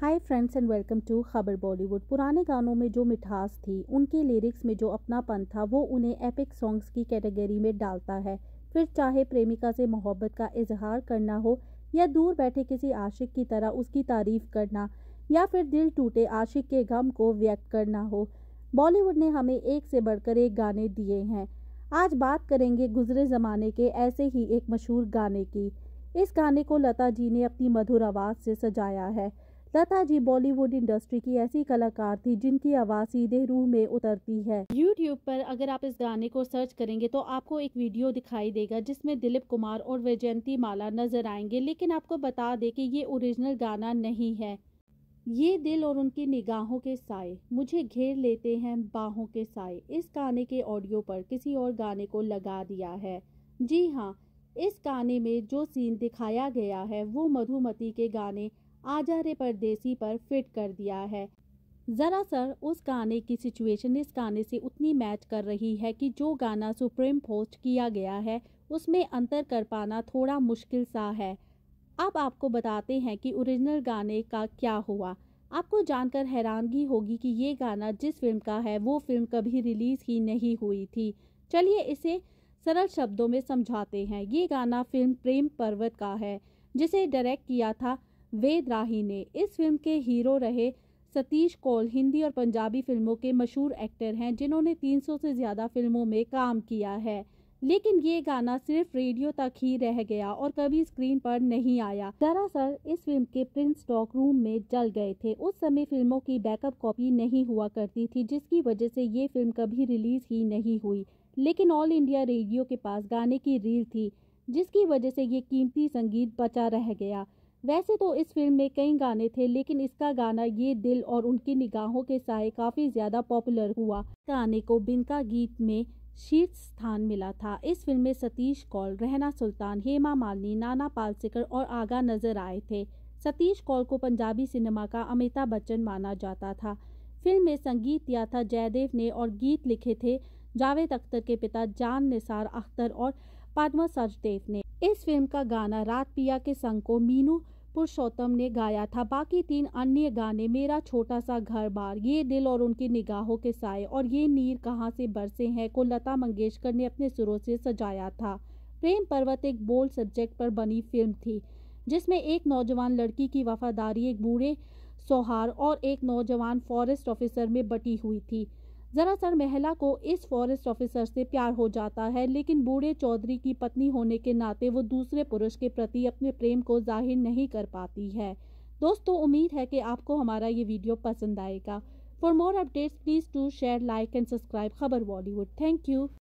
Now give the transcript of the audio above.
hi friends and welcome to Khabar Bollywood पुराने गानों में जो मिठास थी उनके लिरिक्स में जो अपनापन था वो उन्हें एपिक सॉन्ग्स की कैटेगरी में डालता है फिर चाहे प्रेमिका से मोहब्बत का इजहार करना हो या दूर बैठे किसी आशिक की तरह उसकी तारीफ करना या फिर दिल टूटे आशिक के गम को व्यक्त करना हो बॉलीवुड ने हमें एक से बढ़कर एक गाने दिए हैं आज बात करेंगे गुजरे ज़माने के ऐसे ही एक मशहूर गाने की इस गाने को लता जी ने अपनी मधुर आवाज़ से सजाया है लता जी बॉलीवुड इंडस्ट्री की ऐसी कलाकार थी जिनकी आवाज़ सीधे रूह में उतरती है यूट्यूब पर अगर आप इस गाने को सर्च करेंगे तो आपको एक वीडियो दिखाई देगा जिसमें दिलीप कुमार और वैजयंती माला नजर आएंगे लेकिन आपको बता दें कि ये ओरिजिनल गाना नहीं है ये दिल और उनकी निगाहों के साए मुझे घेर लेते हैं बाहों के साए इस गाने के ऑडियो पर किसी और गाने को लगा दिया है जी हाँ इस गाने में जो सीन दिखाया गया है वो मधुमती के गाने आजा रे परदेसी पर फिट कर दिया है ज़रा सर उस गाने की सिचुएशन इस गाने से उतनी मैच कर रही है कि जो गाना सुप्रीम पोस्ट किया गया है उसमें अंतर कर पाना थोड़ा मुश्किल सा है अब आपको बताते हैं कि ओरिजिनल गाने का क्या हुआ आपको जानकर हैरानगी होगी कि ये गाना जिस फिल्म का है वो फिल्म कभी रिलीज़ ही नहीं हुई थी चलिए इसे सरल शब्दों में समझाते हैं ये गाना फिल्म प्रेम पर्वत का है जिसे डायरेक्ट किया था वेद राही ने इस फिल्म के हीरो रहे सतीश कौल हिंदी और पंजाबी फिल्मों के मशहूर एक्टर हैं जिन्होंने 300 से ज़्यादा फिल्मों में काम किया है लेकिन ये गाना सिर्फ रेडियो तक ही रह गया और कभी स्क्रीन पर नहीं आया दरअसल इस फिल्म के प्रिंस डॉक रूम में जल गए थे उस समय फिल्मों की बैकअप कॉपी नहीं हुआ करती थी जिसकी वजह से ये फिल्म कभी रिलीज ही नहीं हुई लेकिन ऑल इंडिया रेडियो के पास गाने की रील थी जिसकी वजह से ये कीमती संगीत बचा रह गया वैसे तो इस फिल्म में कई गाने थे लेकिन इसका गाना ये दिल और उनकी निगाहों के साए काफी ज्यादा पॉपुलर हुआ गाने को बिनका गीत में शीर्ष स्थान मिला था इस फिल्म में सतीश कौल रहना सुल्तान हेमा मालिनी नाना पालसेकर और आगा नजर आए थे सतीश कौल को पंजाबी सिनेमा का अमिताभ बच्चन माना जाता था फिल्म में संगीत दिया था जयदेव ने और गीत लिखे थे जावेद अख्तर के पिता जान निसार अख्तर और फातमा सचदेव ने इस फिल्म का गाना रात पिया के संग को मीनू पुरुषोत्तम ने गाया था बाकी तीन अन्य गाने मेरा छोटा सा घर बार ये दिल और उनकी निगाहों के साए और ये नीर कहाँ से बरसे हैं को लता मंगेशकर ने अपने सुरों से सजाया था प्रेम पर्वत एक बोल्ड सब्जेक्ट पर बनी फिल्म थी जिसमें एक नौजवान लड़की की वफादारी एक बूढ़े सोहार और एक नौजवान फॉरेस्ट ऑफिसर में बटी हुई थी दरअसल महिला को इस फॉरेस्ट ऑफिसर से प्यार हो जाता है लेकिन बूढ़े चौधरी की पत्नी होने के नाते वो दूसरे पुरुष के प्रति अपने प्रेम को जाहिर नहीं कर पाती है दोस्तों उम्मीद है कि आपको हमारा ये वीडियो पसंद आएगा for more updates please to share like and subscribe Khabar Bollywood thank you